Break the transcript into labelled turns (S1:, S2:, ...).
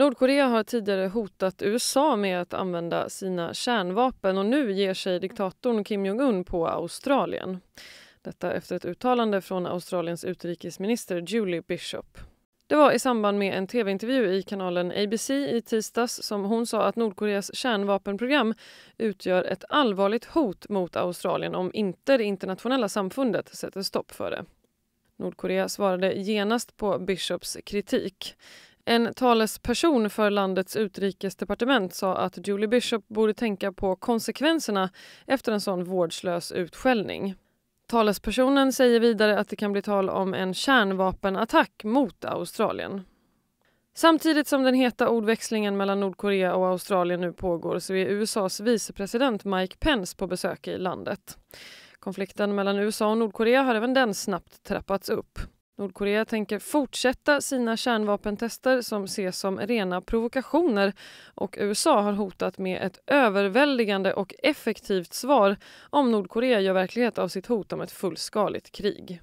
S1: Nordkorea har tidigare hotat USA med att använda sina kärnvapen och nu ger sig diktatorn Kim Jong-Un på Australien. Detta efter ett uttalande från Australiens utrikesminister Julie Bishop. Det var i samband med en tv-intervju i kanalen ABC i tisdags som hon sa att Nordkoreas kärnvapenprogram utgör ett allvarligt hot mot Australien om inte det internationella samfundet sätter stopp för det. Nordkorea svarade genast på Bishops kritik. En talesperson för landets utrikesdepartement sa att Julie Bishop borde tänka på konsekvenserna efter en sån vårdslös utskällning. Talespersonen säger vidare att det kan bli tal om en kärnvapenattack mot Australien. Samtidigt som den heta ordväxlingen mellan Nordkorea och Australien nu pågår så är USAs vicepresident Mike Pence på besök i landet. Konflikten mellan USA och Nordkorea har även den snabbt trappats upp. Nordkorea tänker fortsätta sina kärnvapentester som ses som rena provokationer och USA har hotat med ett överväldigande och effektivt svar om Nordkorea gör verklighet av sitt hot om ett fullskaligt krig.